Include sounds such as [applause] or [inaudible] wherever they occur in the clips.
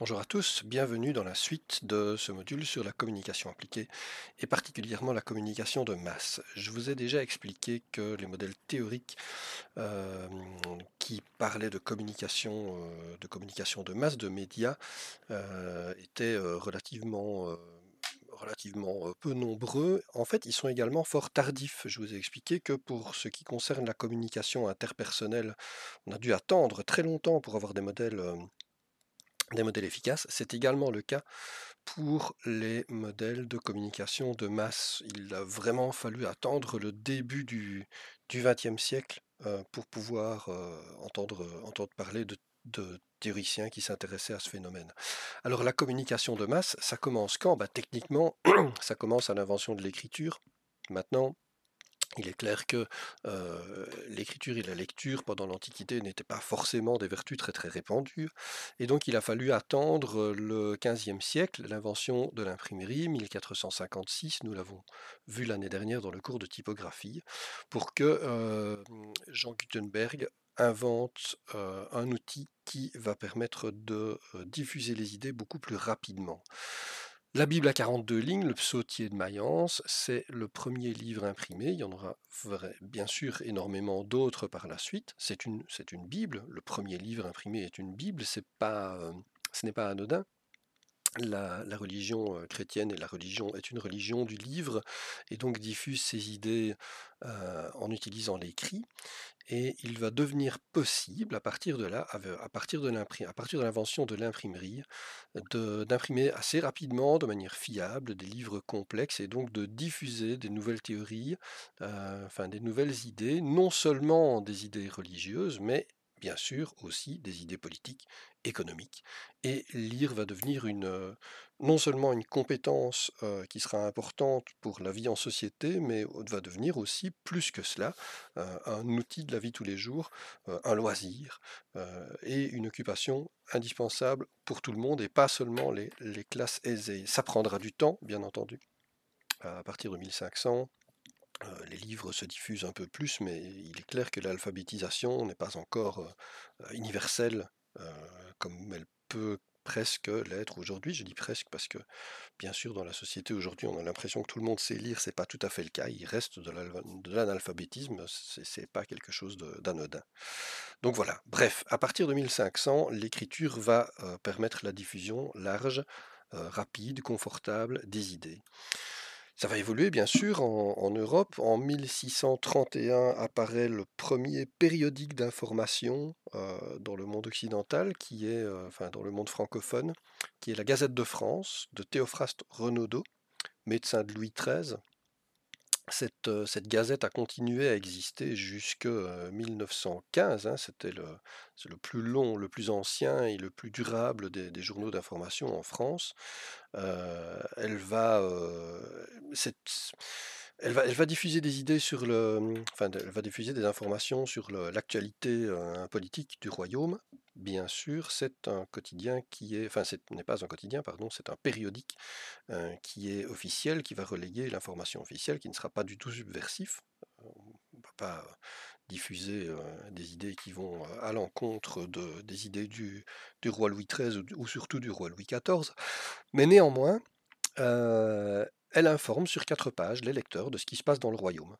Bonjour à tous, bienvenue dans la suite de ce module sur la communication appliquée et particulièrement la communication de masse. Je vous ai déjà expliqué que les modèles théoriques euh, qui parlaient de communication, euh, de communication de masse, de médias, euh, étaient relativement relativement peu nombreux. En fait, ils sont également fort tardifs. Je vous ai expliqué que pour ce qui concerne la communication interpersonnelle, on a dû attendre très longtemps pour avoir des modèles des modèles efficaces. C'est également le cas pour les modèles de communication de masse. Il a vraiment fallu attendre le début du XXe siècle euh, pour pouvoir euh, entendre, euh, entendre parler de, de théoriciens qui s'intéressaient à ce phénomène. Alors la communication de masse, ça commence quand bah, Techniquement, [clears throat] ça commence à l'invention de l'écriture. Maintenant, il est clair que l'écriture et la lecture pendant l'Antiquité n'étaient pas forcément des vertus très très répandues, et donc il a fallu attendre le XVe siècle, l'invention de l'imprimerie, 1456, nous l'avons vu l'année dernière dans le cours de typographie, pour que Jean Gutenberg invente un outil qui va permettre de diffuser les idées beaucoup plus rapidement. La Bible à 42 lignes, le Psautier de Mayence, c'est le premier livre imprimé. Il y en aura bien sûr énormément d'autres par la suite. C'est une, Bible. Le premier livre imprimé est une Bible. Pas, euh, ce n'est pas anodin la, religion chrétienne est une religion du livre et donc diffuse ses idées en utilisant l'écrit. Et il va devenir possible, à partir de là, à partir de l'invention de l'imprimerie, d'imprimer assez rapidement, de manière fiable, des livres complexes et donc de diffuser des nouvelles théories, enfin des nouvelles idées, non seulement des idées religieuses, mais bien sûr aussi des idées politiques, économiques. Et lire va devenir une, euh, non seulement une compétence euh, qui sera importante pour la vie en société, mais va devenir aussi, plus que cela, euh, un outil de la vie tous les jours, un loisir et une occupation indispensable pour tout le monde et pas seulement les, les classes aisées. Ça prendra du temps, bien entendu, à partir de 1500 euh, les livres se diffusent un peu plus, mais il est clair que l'alphabétisation n'est pas encore euh, euh, universelle comme elle peut presque l'être aujourd'hui. Je dis presque parce que, bien sûr, dans la société aujourd'hui, on a l'impression que tout le monde sait lire. C'est pas tout à fait le cas. Il reste de l'analphabétisme. C'est pas quelque chose d'anodin. Donc voilà. Bref, à partir de 1500, l'écriture va permettre la diffusion large, rapide, confortable des idées. Ça va évoluer bien sûr en, Europe. En 1631 apparaît le premier périodique d'information euh, dans le monde occidental, qui est, euh, enfin dans le monde francophone, qui est la Gazette de France de Théophraste Renaudot, médecin de Louis XIII, cette, gazette a continué à exister jusque 1915. Hein, c'était le, le, plus long, le plus ancien et le plus durable des, journaux d'information en France. elle va. Elle va, diffuser des idées sur le, va diffuser des informations sur l'actualité euh, politique du royaume. Bien sûr, c'est un quotidien qui est, enfin, ce n'est pas un quotidien, pardon, c'est un périodique euh, qui est officiel, qui va relayer l'information officielle, qui ne sera pas du tout subversif. On ne va pas diffuser euh, des idées qui vont à l'encontre de, des idées du, du, roi Louis XIII ou, ou, surtout du roi Louis XIV. Mais néanmoins, elle informe sur quatre pages les lecteurs de ce qui se passe dans le royaume.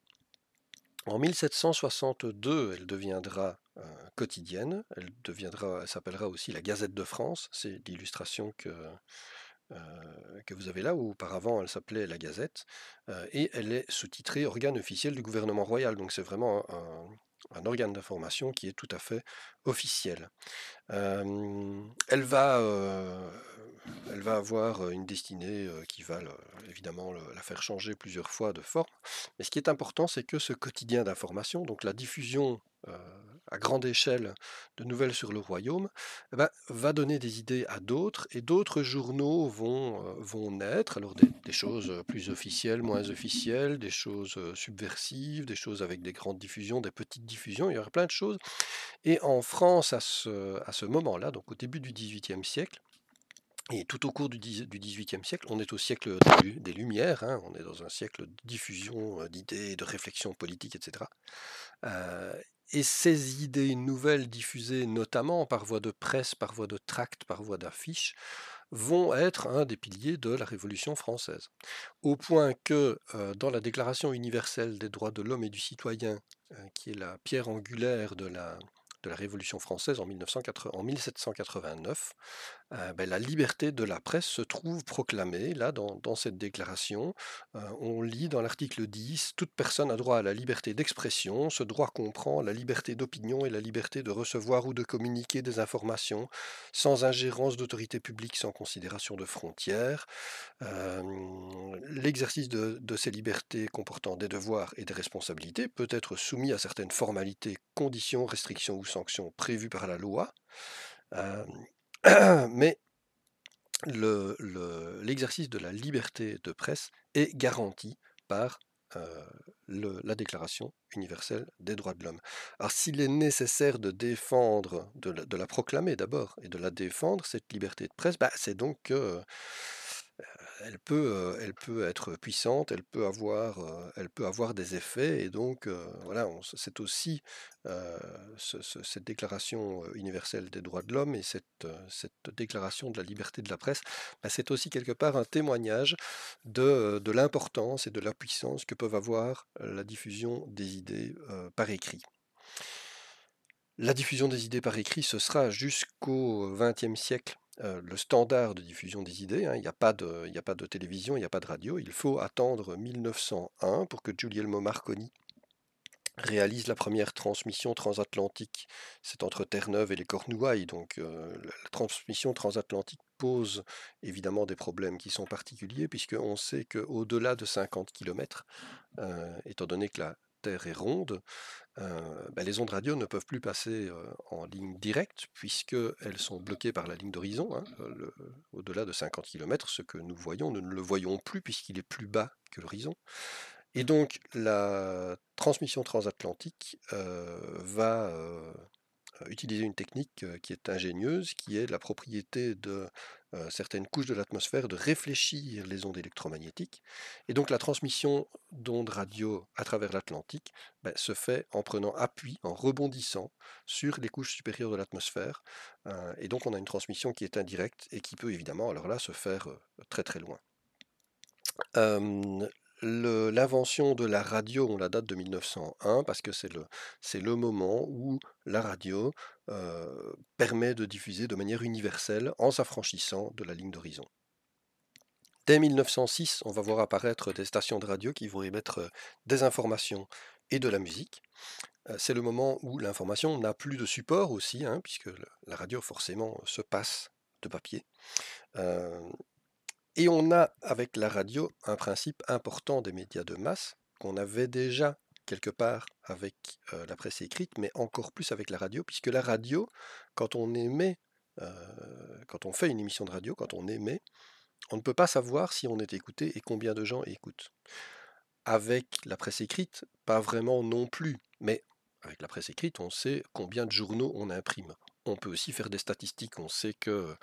En 1762, elle deviendra euh, quotidienne, elle, deviendra, s'appellera aussi la Gazette de France, c'est l'illustration que, euh, que vous avez là, où auparavant elle s'appelait la Gazette, euh, et elle est sous-titrée Organe officiel du gouvernement royal, donc c'est vraiment un un organe d'information qui est tout à fait officiel. elle, va, elle va avoir une destinée qui va évidemment la faire changer plusieurs fois de forme. Mais ce qui est important, c'est que ce quotidien d'information, donc la diffusion à grande échelle de nouvelles sur le royaume, eh ben, va donner des idées à d'autres et d'autres journaux vont, euh, vont naître. Alors des, choses euh, plus officielles, moins officielles, des choses euh, subversives, des choses avec des grandes diffusions, des petites diffusions, il y aura plein de choses. Et en France, à ce, à ce moment-là, donc au début du XVIIIe siècle, et tout au cours du XVIIIe siècle, on est au siècle des Lumières, hein, on est dans un siècle de diffusion d'idées, de réflexion politique, etc. Et ces idées nouvelles diffusées notamment par voie de presse, par voie de tract, par voie d'affiches, vont être un des piliers de la Révolution française. Au point que euh, dans la Déclaration universelle des droits de l'homme et du citoyen, euh, qui est la pierre angulaire de la, de la Révolution française en, en 1789, euh, ben, la liberté de la presse se trouve proclamée là dans, cette déclaration. Euh, on lit dans l'article 10 toute personne a droit à la liberté d'expression. Ce droit comprend la liberté d'opinion et la liberté de recevoir ou de communiquer des informations sans ingérence d'autorité publique, sans considération de frontières. Euh, l'exercice de, ces libertés comportant des devoirs et des responsabilités peut être soumis à certaines formalités, conditions, restrictions ou sanctions prévues par la loi. [clears throat] mais l'exercice de la liberté de presse est garanti par euh, la Déclaration universelle des droits de l'homme. Alors s'il est nécessaire de défendre, de la, proclamer d'abord, et de la défendre, cette liberté de presse, bah, c'est donc euh, elle peut, elle peut être puissante, elle peut avoir, elle peut avoir des effets. Et donc, voilà, c'est aussi cette déclaration universelle des droits de l'homme et cette, déclaration de la liberté de la presse, bah, c'est aussi quelque part un témoignage de, de l'importance et de la puissance que peuvent avoir la diffusion des idées par écrit. La diffusion des idées par écrit, ce sera jusqu'au XXe siècle le standard de diffusion des idées. Hein, il n'y a, pas de télévision, il n'y a pas de radio. Il faut attendre 1901 pour que Giulielmo Marconi réalise la première transmission transatlantique. C'est entre Terre-Neuve et les Cornouailles, donc la transmission transatlantique pose évidemment des problèmes qui sont particuliers, puisqu'on sait qu'au-delà de 50 km, étant donné que la, Terre est ronde, euh, bah, les ondes radio ne peuvent plus passer euh, en ligne directe puisqu'elles sont bloquées par la ligne d'horizon. Hein, euh, au-delà de 50 km, ce que nous voyons, nous ne le voyons plus puisqu'il est plus bas que l'horizon. Et donc la transmission transatlantique va euh, utiliser une technique euh, qui est ingénieuse, qui est la propriété de euh, certaines couches de l'atmosphère de réfléchir les ondes électromagnétiques. Et donc la transmission d'ondes radio à travers l'Atlantique ben, se fait en prenant appui, en rebondissant sur les couches supérieures de l'atmosphère. et donc on a une transmission qui est indirecte et qui peut évidemment alors là se faire très très loin l'invention de la radio, on la date de 1901 parce que c'est le, le moment où la radio euh, permet de diffuser de manière universelle en s'affranchissant de la ligne d'horizon. Dès 1906, on va voir apparaître des stations de radio qui vont émettre euh, des informations et de la musique. Euh, c'est le moment où l'information n'a plus de support aussi, hein, puisque la radio forcément se passe de papier. Et on a avec la radio un principe important des médias de masse qu'on avait déjà quelque part avec euh, la presse écrite, mais encore plus avec la radio, puisque la radio, quand on émet, euh, quand on fait une émission de radio, quand on émet, on ne peut pas savoir si on est écouté et combien de gens écoutent. Avec la presse écrite, pas vraiment non plus, mais avec la presse écrite, on sait combien de journaux on imprime on peut aussi faire des statistiques. On sait que,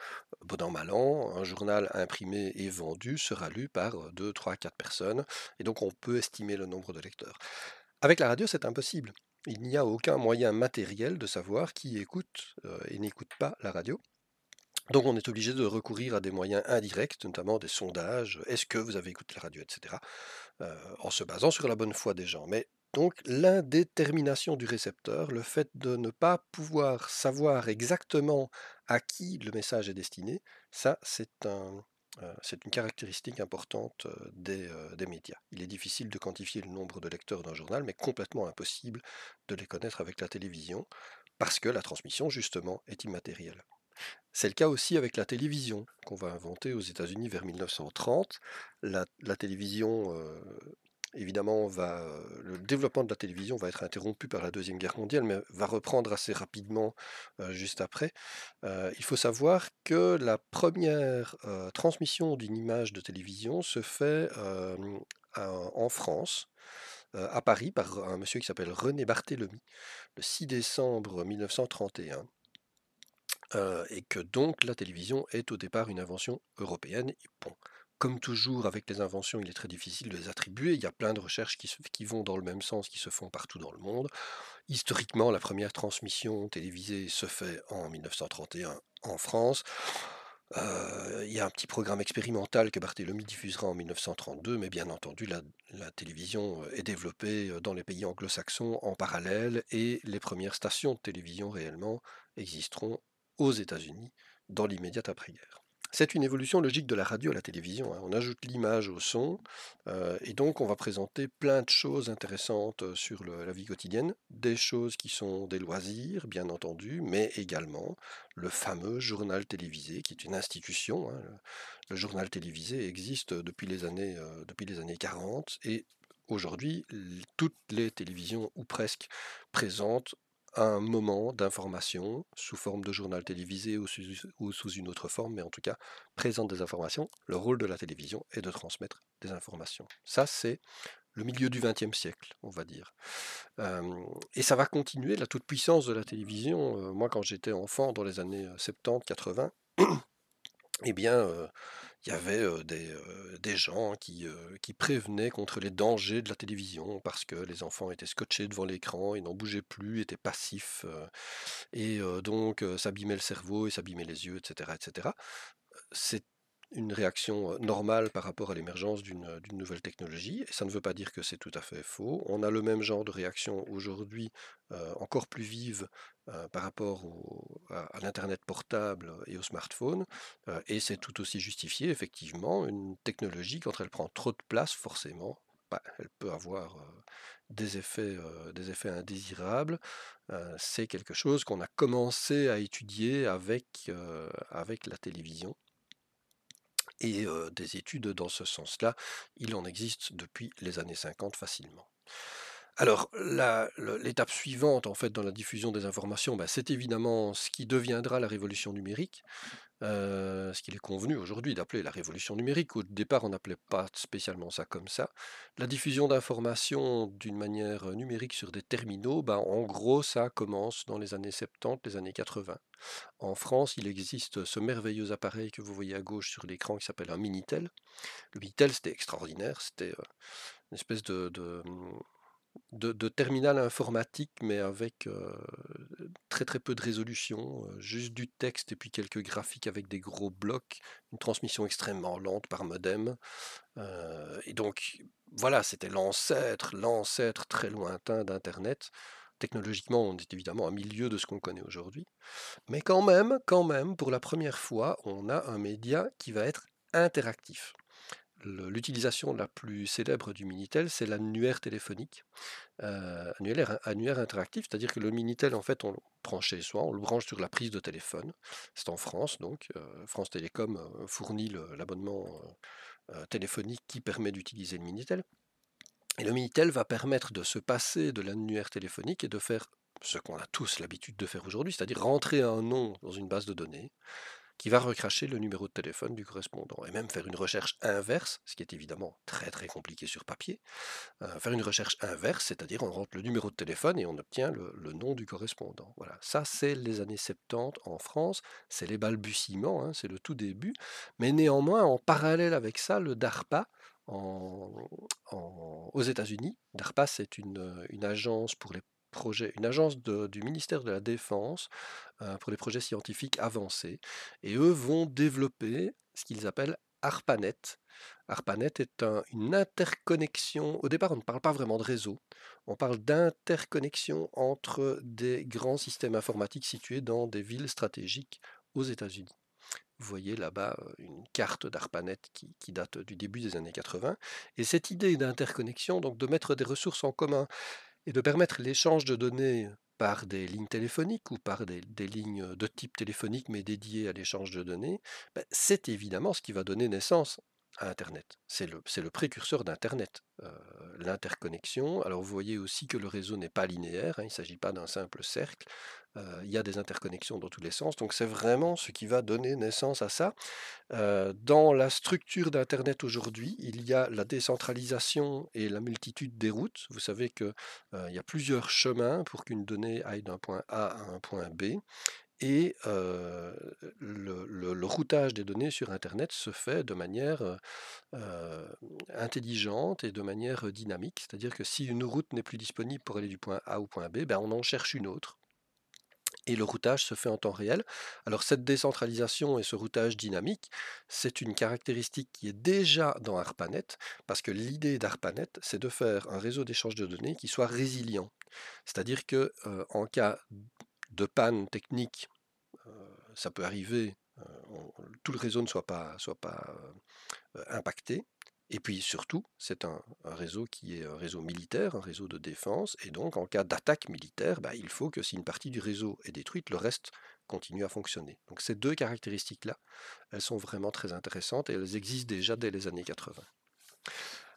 bon an, mal an, un journal imprimé et vendu sera lu par 2, 3, 4 personnes, et donc on peut estimer le nombre de lecteurs. Avec la radio, c'est impossible. Il n'y a aucun moyen matériel de savoir qui écoute et n'écoute pas la radio. Donc on est obligé de recourir à des moyens indirects, notamment des sondages, est-ce que vous avez écouté la radio, etc., en se basant sur la bonne foi des gens. Mais donc l'indétermination du récepteur, le fait de ne pas pouvoir savoir exactement à qui le message est destiné, ça c'est euh, une caractéristique importante euh, euh, des, médias. Il est difficile de quantifier le nombre de lecteurs d'un journal, mais complètement impossible de les connaître avec la télévision, parce que la transmission justement est immatérielle. C'est le cas aussi avec la télévision qu'on va inventer aux États-Unis vers 1930. La, télévision Évidemment, euh, le développement de la télévision va être interrompu par la Deuxième Guerre mondiale, mais va reprendre assez rapidement euh, juste après. Euh, il faut savoir que la première transmission d'une image de télévision se fait en France, à Paris, par un monsieur qui s'appelle René Barthélemy, le 6 décembre 1931. et que donc la télévision est au départ une invention européenne. Comme toujours avec les inventions, il est très difficile de les attribuer. Il y a plein de recherches qui, vont dans le même sens, qui se font partout dans le monde. Historiquement, la première transmission télévisée se fait en 1931 en France. Euh, il y a un petit programme expérimental que Barthélemy diffusera en 1932, mais bien entendu, la, la télévision euh, est développée euh, dans les pays anglo-saxons en parallèle et les premières stations de télévision réellement existeront aux États-Unis dans l'immédiate après-guerre. C'est une évolution logique de la radio à la télévision. Hein. On ajoute l'image au son, euh, et donc on va présenter plein de choses intéressantes euh, sur la vie quotidienne, des choses qui sont des loisirs, bien entendu, mais également le fameux journal télévisé, qui est une institution. Hein. Le, journal télévisé existe depuis les années, euh, depuis les années 40, et aujourd'hui, toutes les télévisions, ou presque, présentent un moment d'information sous forme de journal télévisé ou sous, une autre forme, mais en tout cas présente des informations. Le rôle de la télévision est de transmettre des informations. Ça, c'est le milieu du XXe siècle, on va dire. et ça va continuer, la toute-puissance de la télévision. moi, quand j'étais enfant, dans les années 70-80, eh bien, il y avait des, gens qui, qui, prévenaient contre les dangers de la télévision parce que les enfants étaient scotchés devant l'écran, ils n'en bougeaient plus, étaient passifs, et donc s'abîmaient le cerveau et s'abîmaient les yeux, etc. etc. C'est une réaction normale par rapport à l'émergence d'une nouvelle technologie. Et ça ne veut pas dire que c'est tout à fait faux. On a le même genre de réaction aujourd'hui, encore plus vive par rapport à, l'Internet portable et au smartphone. et c'est tout aussi justifié, effectivement, une technologie, quand elle prend trop de place, forcément, bah, elle peut avoir des effets, des effets indésirables. c'est quelque chose qu'on a commencé à étudier avec, avec la télévision. Et des études dans ce sens-là, il en existe depuis les années 50 facilement. Alors, l'étape suivante, en fait, dans la diffusion des informations, bah, c'est évidemment ce qui deviendra la révolution numérique, euh, ce qu'il est convenu aujourd'hui d'appeler la révolution numérique. Au départ, on n'appelait pas spécialement ça comme ça. La diffusion d'informations d'une manière euh, numérique sur des terminaux, bah, en gros, ça commence dans les années 70, les années 80. En France, il existe ce merveilleux appareil que vous voyez à gauche sur l'écran qui s'appelle un Minitel. Le Minitel, c'était extraordinaire, c'était euh, une espèce de de, terminal informatique, mais avec très très peu de résolution, juste du texte et puis quelques graphiques avec des gros blocs, une transmission extrêmement lente par modem. et donc voilà, c'était l'ancêtre, l'ancêtre très lointain d'Internet. Technologiquement, on est évidemment à milieu de ce qu'on connaît aujourd'hui. Mais quand même, quand même, pour la première fois, on a un média qui va être interactif l'utilisation la plus célèbre du Minitel, c'est l'annuaire téléphonique, euh, annuaire, annuaire, interactif, c'est-à-dire que le Minitel, en fait, on le prend chez soi, on le branche sur la prise de téléphone. C'est en France, donc euh, France Télécom euh, fournit l'abonnement téléphonique qui permet d'utiliser le Minitel. Et le Minitel va permettre de se passer de l'annuaire téléphonique et de faire ce qu'on a tous l'habitude de faire aujourd'hui, c'est-à-dire rentrer un nom dans une base de données, qui va recracher le numéro de téléphone du correspondant, et même faire une recherche inverse, ce qui est évidemment très très compliqué sur papier, euh, faire une recherche inverse, c'est-à-dire on rentre le numéro de téléphone et on obtient le, nom du correspondant. Voilà, ça c'est les années 70 en France, c'est les balbutiements, hein, c'est le tout début, mais néanmoins en parallèle avec ça, le DARPA, aux États-Unis. DARPA, c'est une, agence pour les projet, une agence du ministère de la Défense euh, pour les projets scientifiques avancés. Et eux vont développer ce qu'ils appellent ARPANET. ARPANET est une interconnexion. Au départ, on ne parle pas vraiment de réseau. On parle d'interconnexion entre des grands systèmes informatiques situés dans des villes stratégiques aux États-Unis. Vous voyez là-bas euh, une carte d'ARPANET qui, qui, date du début des années 80. Et cette idée d'interconnexion, donc de mettre des ressources en commun et de permettre l'échange de données par des lignes téléphoniques ou par des, lignes euh, de type téléphonique mais dédiées à l'échange de données, ben, c'est évidemment ce qui va donner naissance Internet. C'est le, précurseur d'Internet, euh, l'interconnexion. Alors vous voyez aussi que le réseau n'est pas linéaire, hein, il ne s'agit pas d'un simple cercle, euh, il y a des interconnexions dans tous les sens, donc c'est vraiment ce qui va donner naissance à ça. Euh, dans la structure d'Internet aujourd'hui, il y a la décentralisation et la multitude des routes. Vous savez qu'il il y a plusieurs chemins pour qu'une donnée aille d'un point A à un point B, et le, routage des données sur Internet se fait de manière intelligente et de manière dynamique. C'est-à-dire que si une route n'est plus disponible pour aller du point A au point B, ben on en cherche une autre. Et le routage se fait en temps réel. Alors cette décentralisation et ce routage dynamique, c'est une caractéristique qui est déjà dans ARPANET, parce que l'idée d'ARPANET, c'est de faire un réseau d'échange de données qui soit résilient. C'est-à-dire que en cas de panne technique, euh, ça peut arriver, euh, tout le réseau ne soit pas, euh, impacté. Et puis surtout, c'est un, réseau qui est un réseau militaire, un réseau de défense, et donc en cas d'attaque militaire, bah, il faut que si une partie du réseau est détruite, le reste continue à fonctionner. Donc ces deux caractéristiques-là, elles sont vraiment très intéressantes et elles existent déjà dès les années 80.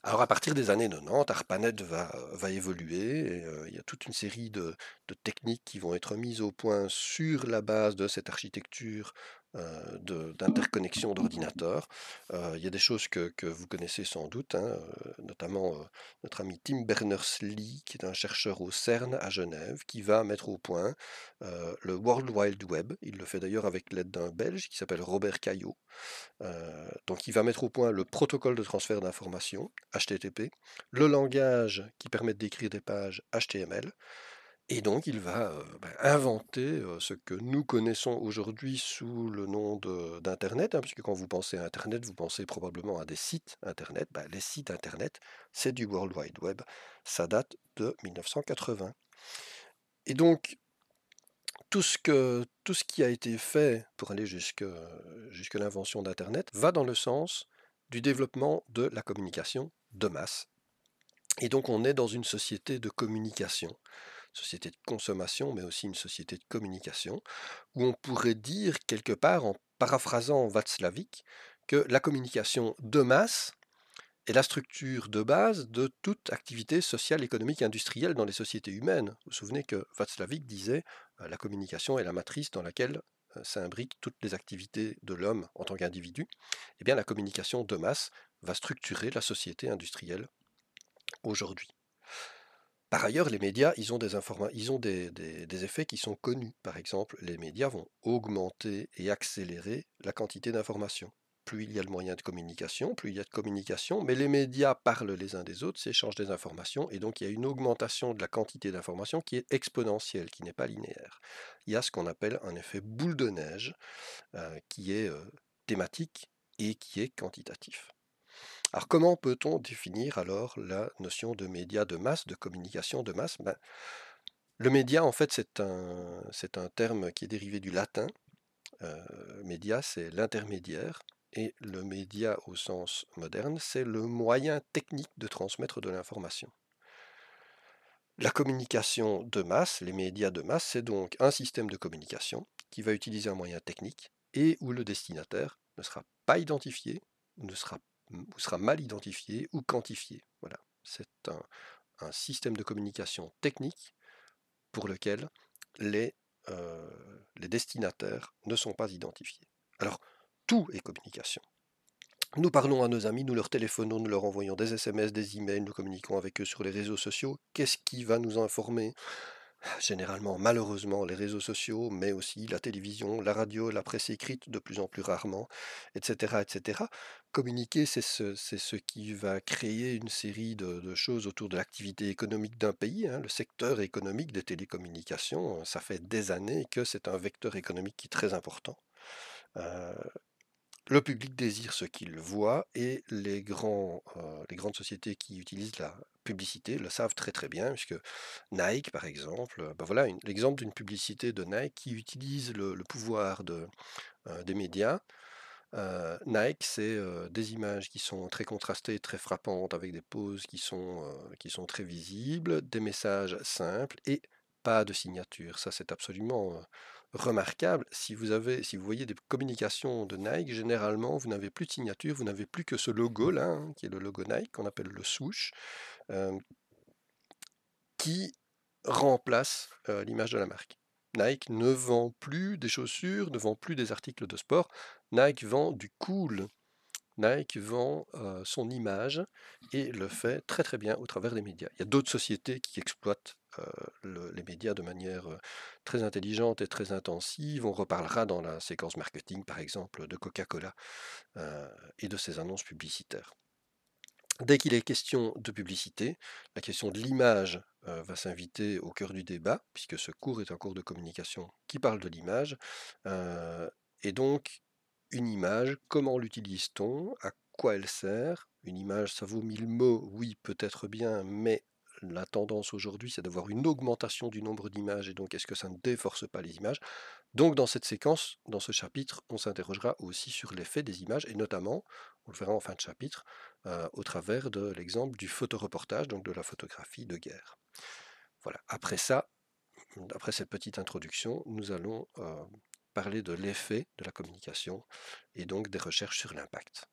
Alors à partir des années 90, ARPANET va, évoluer. Et, euh, il y a toute une série de, de, techniques qui vont être mises au point sur la base de cette architecture euh, d'interconnexion d'ordinateurs. Euh, il y a des choses que, vous connaissez sans doute, hein, euh, notamment notre ami Tim Berners-Lee, qui est un chercheur au CERN à Genève, qui va mettre au point le World Wide Web. Il le fait d'ailleurs avec l'aide d'un Belge qui s'appelle Robert Caillot. donc il va mettre au point le protocole de transfert d'informations, HTTP, le langage qui permet d'écrire des pages HTML. Et donc il va bah, inventer ce que nous connaissons aujourd'hui sous le nom d'Internet, hein, puisque quand vous pensez à Internet, vous pensez probablement à des sites Internet. Bah, les sites Internet, c'est du World Wide Web, ça date de 1980. Et donc tout ce, que, tout ce qui a été fait pour aller jusqu'à l'invention d'Internet va dans le sens du développement de la communication de masse. Et donc on est dans une société de communication société de consommation, mais aussi une société de communication, où on pourrait dire quelque part, en paraphrasant Václavic, que la communication de masse est la structure de base de toute activité sociale, économique industrielle dans les sociétés humaines. Vous vous souvenez que Václavic disait euh, la communication est la matrice dans laquelle euh, s'imbriquent toutes les activités de l'homme en tant qu'individu. Eh bien, la communication de masse va structurer la société industrielle aujourd'hui. Par ailleurs, les médias, ils ont, des, effets qui sont connus. Par exemple, les médias vont augmenter et accélérer la quantité d'informations. Plus il y a le moyen de communication, plus il y a de communication, mais les médias parlent les uns des autres, s'échangent des informations, et donc il y a une augmentation de la quantité d'informations qui est exponentielle, qui n'est pas linéaire. Il y a ce qu'on appelle un effet boule de neige, euh, qui est euh, thématique et qui est quantitatif. Alors comment peut-on définir alors la notion de média de masse, de communication de masse ben, Le média, en fait, c'est un, un terme qui est dérivé du latin. Euh, média, c'est l'intermédiaire. Et le média au sens moderne, c'est le moyen technique de transmettre de l'information. La communication de masse, les médias de masse, c'est donc un système de communication qui va utiliser un moyen technique et où le destinataire ne sera pas identifié, ne sera pas ou sera mal identifié ou quantifié. Voilà. C'est un, système de communication technique pour lequel les, euh, les destinataires ne sont pas identifiés. Alors, tout est communication. Nous parlons à nos amis, nous leur téléphonons, nous leur envoyons des SMS, des emails, nous communiquons avec eux sur les réseaux sociaux. Qu'est-ce qui va nous informer Généralement, malheureusement, les réseaux sociaux, mais aussi la télévision, la radio, la presse écrite de plus en plus rarement, etc. etc. Communiquer, c'est ce, ce, qui va créer une série de, choses autour de l'activité économique d'un pays. Hein. Le secteur économique des télécommunications, ça fait des années que c'est un vecteur économique qui est très important. Euh, le public désire ce qu'il voit et les, grands, euh, les grandes sociétés qui utilisent la publicité le savent très très bien, puisque Nike par exemple, euh, ben voilà l'exemple d'une publicité de Nike qui utilise le, pouvoir de, euh, des médias. Nike, c'est des images qui sont très contrastées, très frappantes, avec des poses qui sont, qui sont très visibles, des messages simples et pas de signature. Ça, c'est absolument remarquable. Si vous, avez, si vous voyez des communications de Nike, généralement, vous n'avez plus de signature, vous n'avez plus que ce logo-là, hein, qui est le logo Nike, qu'on appelle le souche, qui remplace euh, l'image de la marque. Nike ne vend plus des chaussures, ne vend plus des articles de sport. Nike vend du cool. Nike vend euh, son image et le fait très très bien au travers des médias. Il y a d'autres sociétés qui exploitent euh, les médias de manière euh, très intelligente et très intensive. On reparlera dans la séquence marketing, par exemple, de Coca-Cola euh, et de ses annonces publicitaires. Dès qu'il est question de publicité, la question de l'image va s'inviter au cœur du débat, puisque ce cours est un cours de communication qui parle de l'image. et donc, une image, comment l'utilise-t-on À quoi elle sert Une image, ça vaut mille mots, oui, peut-être bien, mais la tendance aujourd'hui, c'est d'avoir une augmentation du nombre d'images, et donc est-ce que ça ne déforce pas les images Donc dans cette séquence, dans ce chapitre, on s'interrogera aussi sur l'effet des images, et notamment, on le verra en fin de chapitre, euh, au travers de l'exemple du photoreportage, donc de la photographie de guerre. Voilà, après ça, après cette petite introduction, nous allons euh, parler de l'effet de la communication, et donc des recherches sur l'impact.